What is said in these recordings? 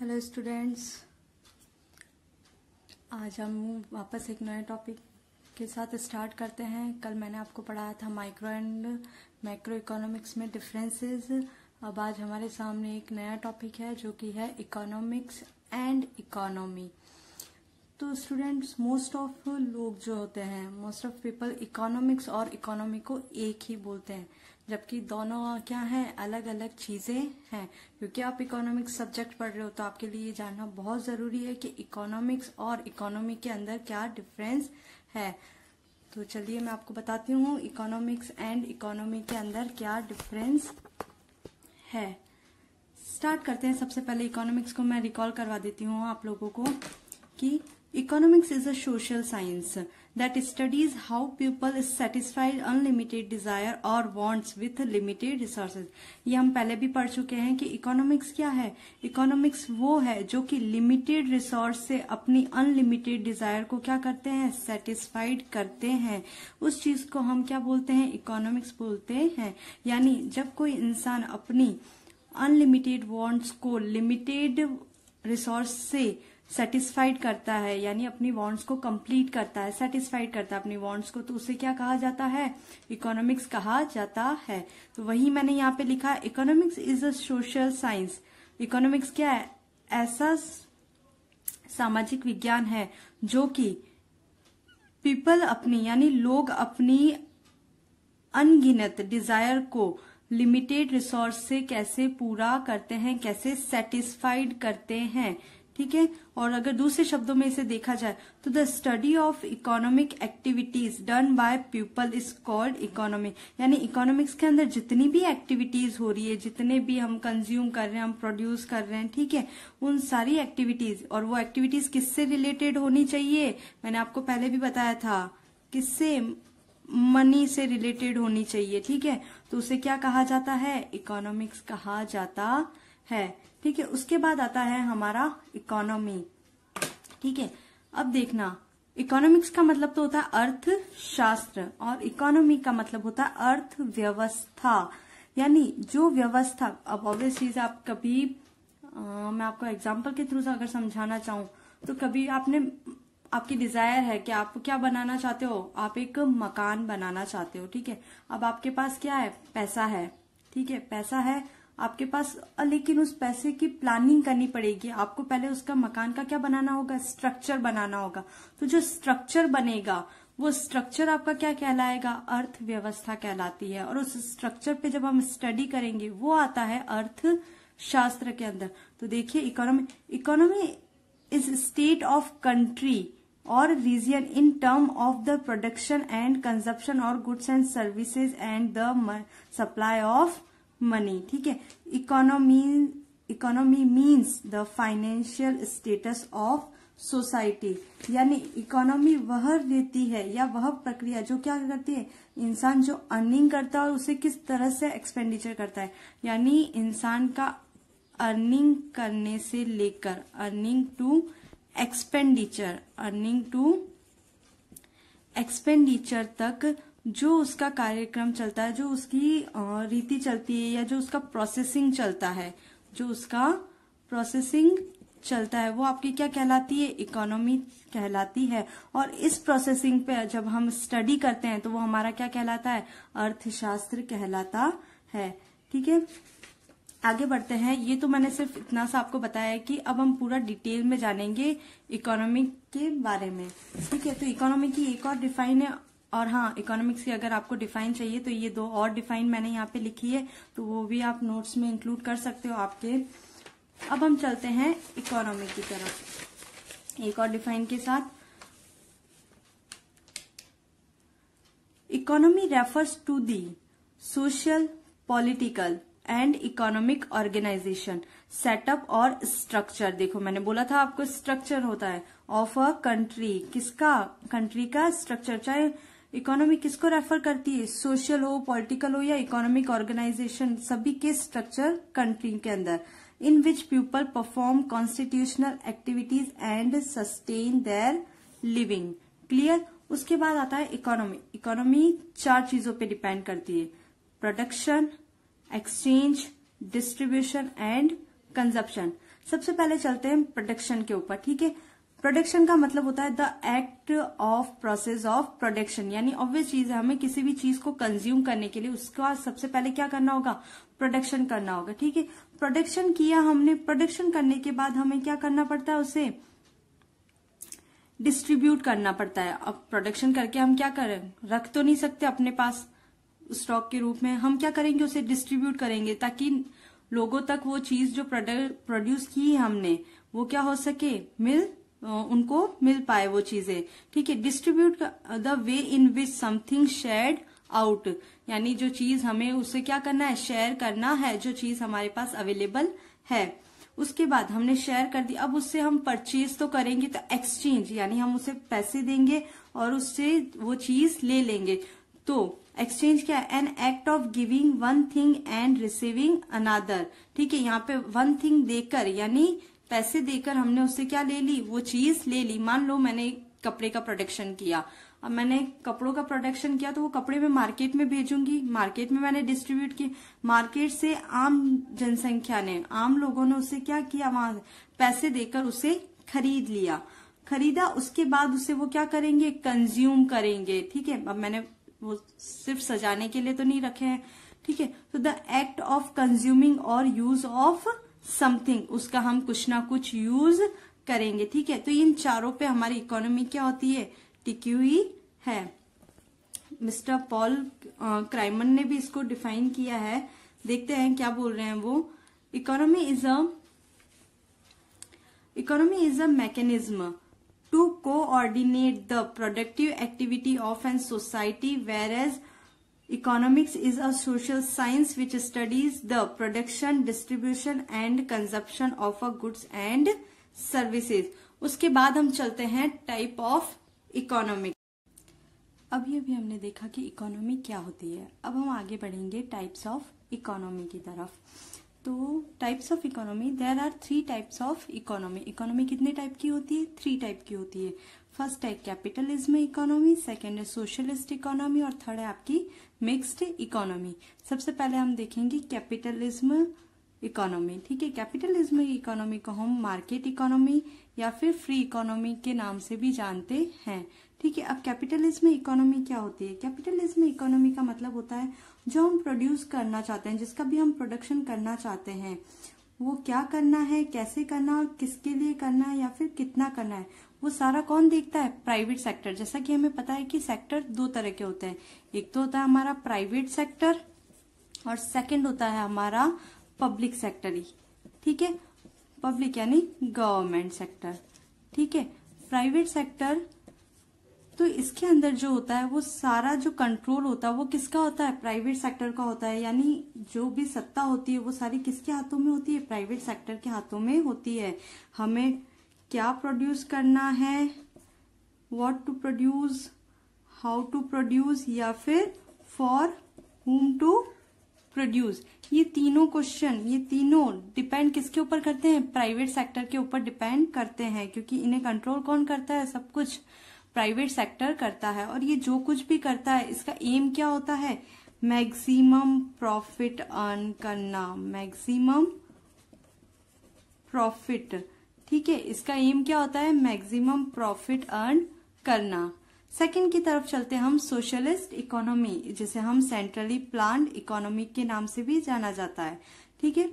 Hello students आज हम वापस एक नए टॉपिक के साथ स्टार्ट करते हैं कल मैंने आपको पढ़ाया था माइक्रो एंड माइक्रो इकोनॉमिक्स में डिफरेंसेस अब आज हमारे सामने एक नया टॉपिक है जो कि है इकोनॉमिक्स एंड इकोनॉमी तो स्टूडेंट्स मोस्ट ऑफ लोग जो होते हैं मोस्ट ऑफ पीपल इकोनॉमिक्स और इकोनॉमी को एक ही बोलते हैं जबकि दोनों क्या है अलग अलग चीजें हैं क्योंकि आप इकोनॉमिक्स सब्जेक्ट पढ़ रहे हो तो आपके लिए ये जानना बहुत जरूरी है कि इकोनॉमिक्स और इकोनॉमी के अंदर क्या डिफरेंस है तो चलिए मैं आपको बताती हूँ इकोनॉमिक्स एंड इकोनॉमी के अंदर क्या डिफरेंस है स्टार्ट करते हैं सबसे पहले इकोनॉमिक्स को मैं रिकॉल करवा देती हूँ आप लोगों को कि Economics is a social science that studies how people satisfy unlimited desire or wants with limited resources. ये हम पहले भी पढ़ चुके हैं कि इकोनॉमिक्स क्या है इकोनॉमिक्स वो है जो कि लिमिटेड रिसोर्स से अपनी अनलिमिटेड डिजायर को क्या करते हैं सेटिस्फाइड करते हैं उस चीज को हम क्या बोलते हैं इकोनॉमिक्स बोलते हैं यानी जब कोई इंसान अपनी अनलिमिटेड वांट्स को लिमिटेड रिसोर्स से सेटिस्फाइड करता है यानी अपनी वॉन्ट्स को कंप्लीट करता है सेटिस्फाइड करता है अपनी वॉन्ट्स को तो उसे क्या कहा जाता है इकोनॉमिक्स कहा जाता है तो वही मैंने यहाँ पे लिखा economics is a social science economics क्या है ऐसा सामाजिक विज्ञान है जो कि पीपल अपनी यानी लोग अपनी अनगिनत डिजायर को लिमिटेड रिसोर्स से कैसे पूरा करते हैं कैसे सेटिस्फाइड करते हैं ठीक है और अगर दूसरे शब्दों में इसे देखा जाए तो the study of economic activities done by people is called economic यानी इकोनॉमिक्स के अंदर जितनी भी एक्टिविटीज हो रही है जितने भी हम कंज्यूम कर रहे हैं हम प्रोड्यूस कर रहे हैं ठीक है उन सारी एक्टिविटीज और वो एक्टिविटीज किससे रिलेटेड होनी चाहिए मैंने आपको पहले भी बताया था किससे मनी से रिलेटेड होनी चाहिए ठीक है तो उसे क्या कहा जाता है इकोनॉमिक्स कहा जाता है ठीक है उसके बाद आता है हमारा इकोनॉमी ठीक है अब देखना इकोनॉमिक्स का मतलब तो होता है अर्थशास्त्र और इकोनॉमी का मतलब होता है अर्थव्यवस्था यानी जो व्यवस्था अब ऑब्वियस चीज आप कभी आ, मैं आपको एग्जाम्पल के थ्रू अगर समझाना चाहूं तो कभी आपने आपकी डिजायर है कि आप क्या बनाना चाहते हो आप एक मकान बनाना चाहते हो ठीक है अब आपके पास क्या है पैसा है ठीक है पैसा है आपके पास लेकिन उस पैसे की प्लानिंग करनी पड़ेगी आपको पहले उसका मकान का क्या बनाना होगा स्ट्रक्चर बनाना होगा तो जो स्ट्रक्चर बनेगा वो स्ट्रक्चर आपका क्या कहलाएगा अर्थव्यवस्था कहलाती है और उस स्ट्रक्चर पे जब हम स्टडी करेंगे वो आता है अर्थशास्त्र के अंदर तो देखिए economy economy is state of country और region in term of the production and consumption और goods and services and the supply of money ठीक है economy economy means the financial status of society यानी इकोनॉमी वह रीति है या वह प्रक्रिया जो क्या करती है इंसान जो अर्निंग करता है और उसे किस तरह से एक्सपेंडिचर करता है यानी इंसान का अर्निंग करने से लेकर earning to expenditure earning to expenditure तक जो उसका कार्यक्रम चलता है जो उसकी रीति चलती है या जो उसका प्रोसेसिंग चलता है जो उसका प्रोसेसिंग चलता है वो आपकी क्या कहलाती है इकोनॉमी कहलाती है और इस प्रोसेसिंग पे जब हम स्टडी करते हैं तो वो हमारा क्या कहलाता है अर्थशास्त्र कहलाता है ठीक है आगे बढ़ते हैं ये तो मैंने सिर्फ इतना सा आपको बताया कि अब हम पूरा डिटेल में जानेंगे इकोनॉमिक के बारे में ठीक है तो इकोनॉमी की एक और डिफाइन है और हाँ इकोनॉमिक्स की अगर आपको डिफाइन चाहिए तो ये दो और डिफाइन मैंने यहाँ पे लिखी है तो वो भी आप नोट्स में इंक्लूड कर सकते हो आपके अब हम चलते हैं इकोनॉमी की तरफ एक और डिफाइन के साथ economy refers to the social political and economic organisation setup और स्ट्रक्चर देखो मैंने बोला था आपको स्ट्रक्चर होता है ऑफ अ कंट्री किसका कंट्री का स्ट्रक्चर चाहे इकोनॉमी किसको रेफर करती है सोशल हो पॉलिटिकल हो या इकोनॉमिक ऑर्गेनाइजेशन सभी के स्ट्रक्चर कंट्री के अंदर in which people perform constitutional activities and sustain their living clear उसके बाद आता है इकोनॉमी इकोनॉमी चार चीजों पे डिपेंड करती है production exchange distribution and consumption सबसे पहले चलते हैं प्रोडक्शन के ऊपर ठीक है प्रोडक्शन का मतलब होता है the act of process of production यानी ऑब्वियस चीज है हमें किसी भी चीज को कंज्यूम करने के लिए उसका सबसे पहले क्या करना होगा प्रोडक्शन करना होगा ठीक है प्रोडक्शन किया हमने प्रोडक्शन करने के बाद हमें क्या करना पड़ता है उसे डिस्ट्रीब्यूट करना पड़ता है अब प्रोडक्शन करके हम क्या करें रख तो नहीं सकते अपने पास स्टॉक के रूप में हम क्या करेंगे उसे डिस्ट्रीब्यूट करेंगे ताकि लोगों तक वो चीज जो प्रोड्यूस की हमने वो क्या हो सके मिल उनको मिल पाए वो चीजें ठीक है distribute the way in which something shared out यानी जो चीज हमें उसे क्या करना है शेयर करना है जो चीज हमारे पास अवेलेबल है उसके बाद हमने शेयर कर दी अब उससे हम परचेज तो करेंगे तो एक्सचेंज यानी हम उसे पैसे देंगे और उससे वो चीज ले लेंगे तो एक्सचेंज क्या है an act of giving one thing and receiving another ठीक है यहाँ पे वन थिंग देकर यानी पैसे देकर हमने उससे क्या ले ली वो चीज ले ली मान लो मैंने कपड़े का प्रोडक्शन किया अब मैंने कपड़ों का प्रोडक्शन किया तो वो कपड़े मैं मार्केट में भेजूंगी मार्केट में मैंने डिस्ट्रीब्यूट किए मार्केट से आम जनसंख्या ने आम लोगों ने उसे क्या किया वहां पैसे देकर उसे खरीद लिया खरीदा उसके बाद उसे वो क्या करेंगे कंज्यूम करेंगे ठीक है अब मैंने वो सिर्फ सजाने के लिए तो नहीं रखे हैं ठीक है तो द एक्ट ऑफ कंज्यूमिंग और यूज ऑफ समथिंग उसका हम कुछ ना कुछ यूज करेंगे ठीक है तो इन चारों पे हमारी इकोनॉमी क्या होती है टिकी हुई है मिस्टर पॉल क्राइमन ने भी इसको डिफाइन किया है देखते हैं क्या बोल रहे हैं वो economy is a economy is a mechanism to coordinate the productive activity of an society whereas economics is a social science which studies the production distribution and consumption of a goods and services uske baad hum chalte hain type of economics अभी अभी हमने देखा कि economy क्या होती है अब हम आगे बढ़ेंगे टाइप्स ऑफ इकोनॉमी की तरफ तो types of economy there are three types of economy economy कितने टाइप की होती है थ्री टाइप की होती है फर्स्ट है कैपिटलिज्म इकोनॉमी सेकेंड है सोशलिस्ट इकोनॉमी और थर्ड है आपकी मिक्सड इकोनॉमी सबसे पहले हम देखेंगे कैपिटलिज्म इकोनॉमी ठीक है कैपिटलिज्म इकोनॉमी को हम मार्केट इकोनॉमी या फिर फ्री इकोनॉमी के नाम से भी जानते हैं ठीक है अब कैपिटलिज्म इकोनॉमी क्या होती है कैपिटलिज्म इकोनॉमी का मतलब होता है जो हम प्रोड्यूस करना चाहते हैं जिसका भी हम प्रोडक्शन करना चाहते हैं वो क्या करना है कैसे करना और किसके लिए करना है या फिर कितना करना है वो सारा कौन देखता है प्राइवेट सेक्टर जैसा कि हमें पता है कि सेक्टर दो तरह के होते हैं एक तो होता है हमारा प्राइवेट सेक्टर और सेकंड होता है हमारा पब्लिक सेक्टर ही ठीक है पब्लिक यानी गवर्नमेंट सेक्टर ठीक है प्राइवेट सेक्टर तो इसके अंदर जो होता है वो सारा जो कंट्रोल होता है वो किसका होता है प्राइवेट सेक्टर का होता है यानी जो भी सत्ता होती है वो सारी किसके हाथों में होती है प्राइवेट सेक्टर के हाथों में होती है हमें क्या प्रोड्यूस करना है what to produce how to produce या फिर फॉर हुम टू प्रोड्यूस ये तीनों क्वेश्चन ये तीनों डिपेंड किसके ऊपर करते हैं प्राइवेट सेक्टर के ऊपर डिपेंड करते हैं क्योंकि इन्हें कंट्रोल कौन करता है सब कुछ प्राइवेट सेक्टर करता है और ये जो कुछ भी करता है इसका एम क्या होता है मैक्सिमम प्रॉफिट अर्न करना मैक्सिमम प्रॉफिट ठीक है इसका एम क्या होता है मैक्सिमम प्रॉफिट अर्न करना सेकंड की तरफ चलते हम सोशलिस्ट इकोनॉमी जिसे हम सेंट्रली प्लान इकोनॉमी के नाम से भी जाना जाता है ठीक है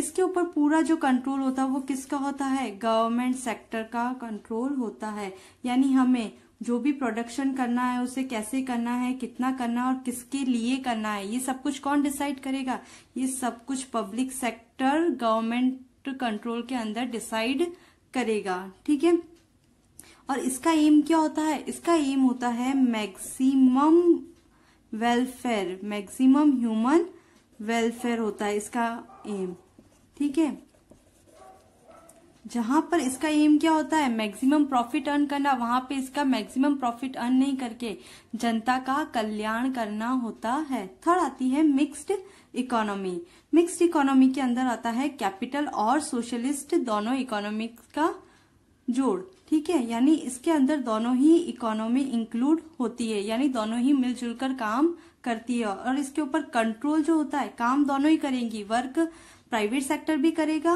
इसके ऊपर पूरा जो कंट्रोल होता है वो किसका होता है गवर्नमेंट सेक्टर का कंट्रोल होता है यानी हमें जो भी प्रोडक्शन करना है उसे कैसे करना है कितना करना है और किसके लिए करना है ये सब कुछ कौन डिसाइड करेगा ये सब कुछ पब्लिक सेक्टर गवर्नमेंट कंट्रोल के अंदर डिसाइड करेगा ठीक है और इसका एम क्या होता है इसका एम होता है maximum welfare maximum human welfare होता है इसका एम ठीक है जहां पर इसका एम क्या होता है मैक्सिमम प्रॉफिट अर्न करना वहां पे इसका मैक्सिमम प्रॉफिट अर्न नहीं करके जनता का कल्याण करना होता है थर्ड आती है मिक्स्ड इकोनॉमी मिक्स्ड इकोनॉमी के अंदर आता है कैपिटल और सोशलिस्ट दोनों इकोनॉमी का जोड़ ठीक है यानी इसके अंदर दोनों ही इकोनॉमी इंक्लूड होती है यानी दोनों ही मिलजुल कर काम करती है और इसके ऊपर कंट्रोल जो होता है काम दोनों ही करेंगी वर्क प्राइवेट सेक्टर भी करेगा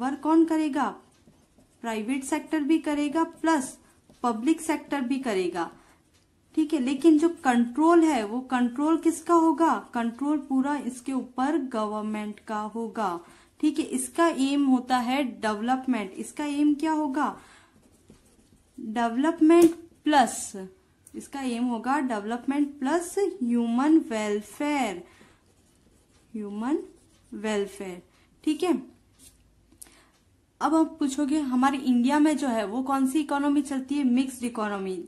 वर्क कौन करेगा प्राइवेट सेक्टर भी करेगा प्लस पब्लिक सेक्टर भी करेगा ठीक है लेकिन जो कंट्रोल है वो कंट्रोल किसका होगा कंट्रोल पूरा इसके ऊपर गवर्नमेंट का होगा ठीक है इसका एम होता है डेवलपमेंट इसका एम क्या होगा डेवलपमेंट प्लस इसका एम होगा development plus human welfare human welfare ठीक है अब आप पूछोगे हमारे इंडिया में जो है वो कौन सी इकोनॉमी चलती है मिक्स्ड इकोनॉमी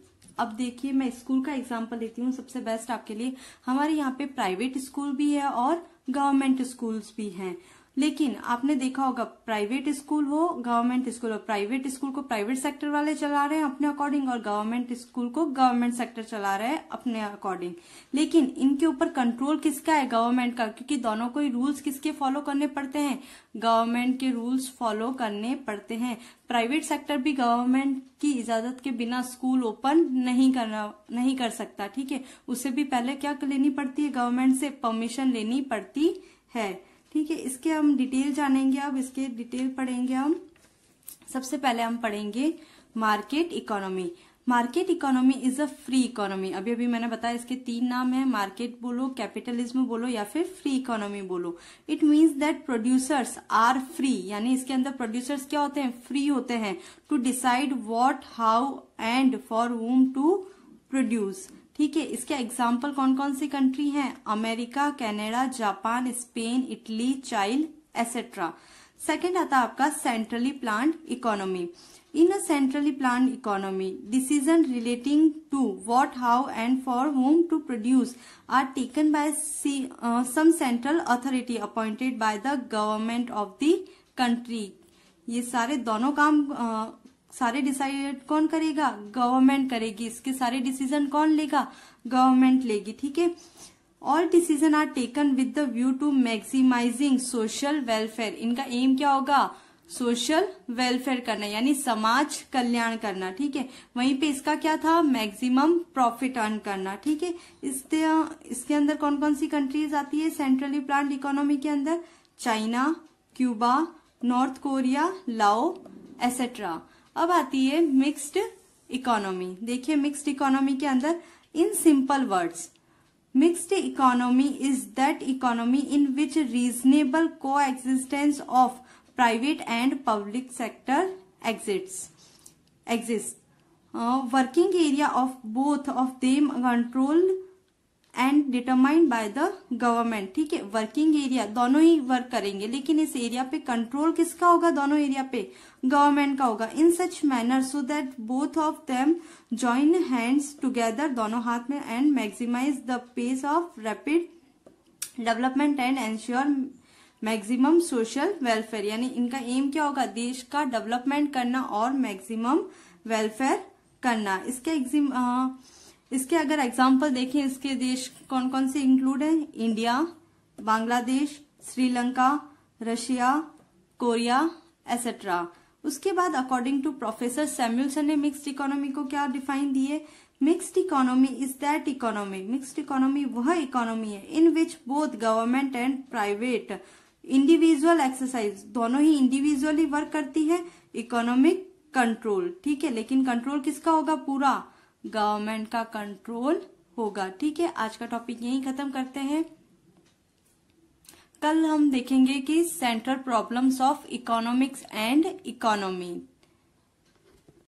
अब देखिए मैं स्कूल का एग्जाम्पल देती हूँ सबसे बेस्ट आपके लिए हमारे यहाँ पे प्राइवेट स्कूल भी है और गवर्नमेंट स्कूल्स भी हैं लेकिन आपने देखा होगा प्राइवेट स्कूल हो गवर्नमेंट स्कूल हो प्राइवेट स्कूल को प्राइवेट सेक्टर वाले चला रहे हैं अपने अकॉर्डिंग और गवर्नमेंट स्कूल को गवर्नमेंट सेक्टर चला रहे हैं अपने अकॉर्डिंग लेकिन इनके ऊपर कंट्रोल किसका है गवर्नमेंट का क्योंकि दोनों को ही रूल्स किसके फॉलो करने पड़ते हैं गवर्नमेंट के रूल्स फॉलो करने पड़ते हैं प्राइवेट सेक्टर भी गवर्नमेंट की इजाजत के बिना स्कूल ओपन नहीं करना नहीं कर सकता ठीक है उसे भी पहले क्या लेनी पड़ती है गवर्नमेंट से परमिशन लेनी पड़ती है ठीक है इसके हम डिटेल जानेंगे अब इसके डिटेल पढ़ेंगे हम सबसे पहले हम पढ़ेंगे market economy market economy is a free economy अभी अभी मैंने बताया इसके तीन नाम है मार्केट बोलो कैपिटलिज्म बोलो या फिर फ्री इकोनॉमी बोलो it means that producers are free यानी इसके अंदर प्रोड्यूसर्स क्या होते हैं फ्री होते हैं to decide what how and for whom to produce ठीक है इसके एग्जाम्पल कौन कौन सी कंट्री हैं America Canada Japan Spain Italy चाइल्ड एसेट्रा सेकेंड आता आपका centrally plan economy in a centrally plan economy decision relating to what how and for whom to produce are taken by some central authority appointed by the government of the country ये सारे दोनों काम uh, सारे decide कौन करेगा government करेगी इसके सारे डिसीजन कौन लेगा गवर्नमेंट लेगी ठीक है all decision are taken with the view to maximising social welfare इनका एम क्या होगा सोशल वेलफेयर करना यानी समाज कल्याण करना ठीक है वहीं पे इसका क्या था मैक्सिमम प्रॉफिट अर्न करना ठीक है इसके इसके अंदर कौन कौन सी कंट्रीज आती है सेंट्रली प्लान इकोनॉमी के अंदर China Cuba North Korea Lao etcetera अब आती है मिक्स्ड इकोनॉमी देखिए मिक्स्ड इकोनॉमी के अंदर in simple words mixed economy is that economy in which reasonable coexistence of private and public sector exits exist working area of both of them controlled and determined by the government ठीक है working area दोनों ही work करेंगे लेकिन इस area पे control किसका होगा दोनों एरिया पे गवर्नमेंट का होगा in such manner so that both of them join hands together दोनों हाथ में and maximise the pace of rapid development and ensure maximum social welfare यानी इनका एम क्या होगा देश का डेवलपमेंट करना और मैक्सिमम वेलफेयर करना इसके एग्जिम इसके अगर एग्जाम्पल देखें इसके देश कौन कौन से इंक्लूड हैं India Bangladesh Sri Lanka Russia Korea etcetera उसके बाद अकॉर्डिंग टू प्रोफेसर सैम्यूलसन ने मिक्स्ड इकोनॉमी को क्या डिफाइन दिए mixed economy is that economy mixed economy वह इकोनॉमी है in which both government and private individual exercise दोनों ही इंडिविजुअली वर्क करती है इकोनॉमिक कंट्रोल ठीक है लेकिन कंट्रोल किसका होगा पूरा गवर्नमेंट का कंट्रोल होगा ठीक है आज का टॉपिक यही खत्म करते हैं कल हम देखेंगे कि central problems of economics and economy